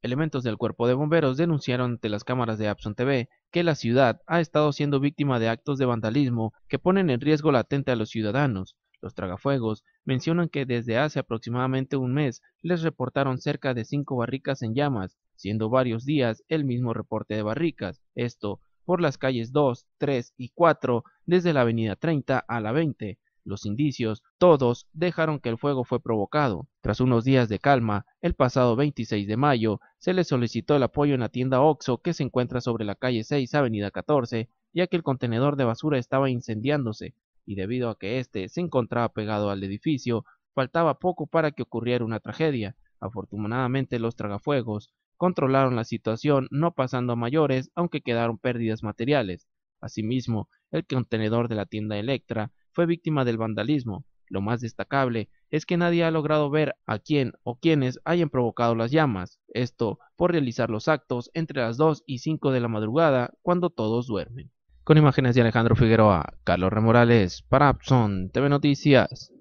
Elementos del cuerpo de bomberos denunciaron ante las cámaras de Abson TV que la ciudad ha estado siendo víctima de actos de vandalismo que ponen en riesgo latente a los ciudadanos. Los tragafuegos mencionan que desde hace aproximadamente un mes les reportaron cerca de cinco barricas en llamas, siendo varios días el mismo reporte de barricas, esto por las calles 2, 3 y 4 desde la avenida 30 a la 20, los indicios, todos dejaron que el fuego fue provocado. Tras unos días de calma, el pasado 26 de mayo, se le solicitó el apoyo en la tienda Oxo que se encuentra sobre la calle 6, avenida 14, ya que el contenedor de basura estaba incendiándose, y debido a que éste se encontraba pegado al edificio, faltaba poco para que ocurriera una tragedia. Afortunadamente los tragafuegos controlaron la situación no pasando a mayores, aunque quedaron pérdidas materiales. Asimismo, el contenedor de la tienda Electra fue víctima del vandalismo. Lo más destacable es que nadie ha logrado ver a quién o quiénes hayan provocado las llamas, esto por realizar los actos entre las 2 y 5 de la madrugada cuando todos duermen. Con imágenes de Alejandro Figueroa, Carlos Remorales, para Abson TV Noticias.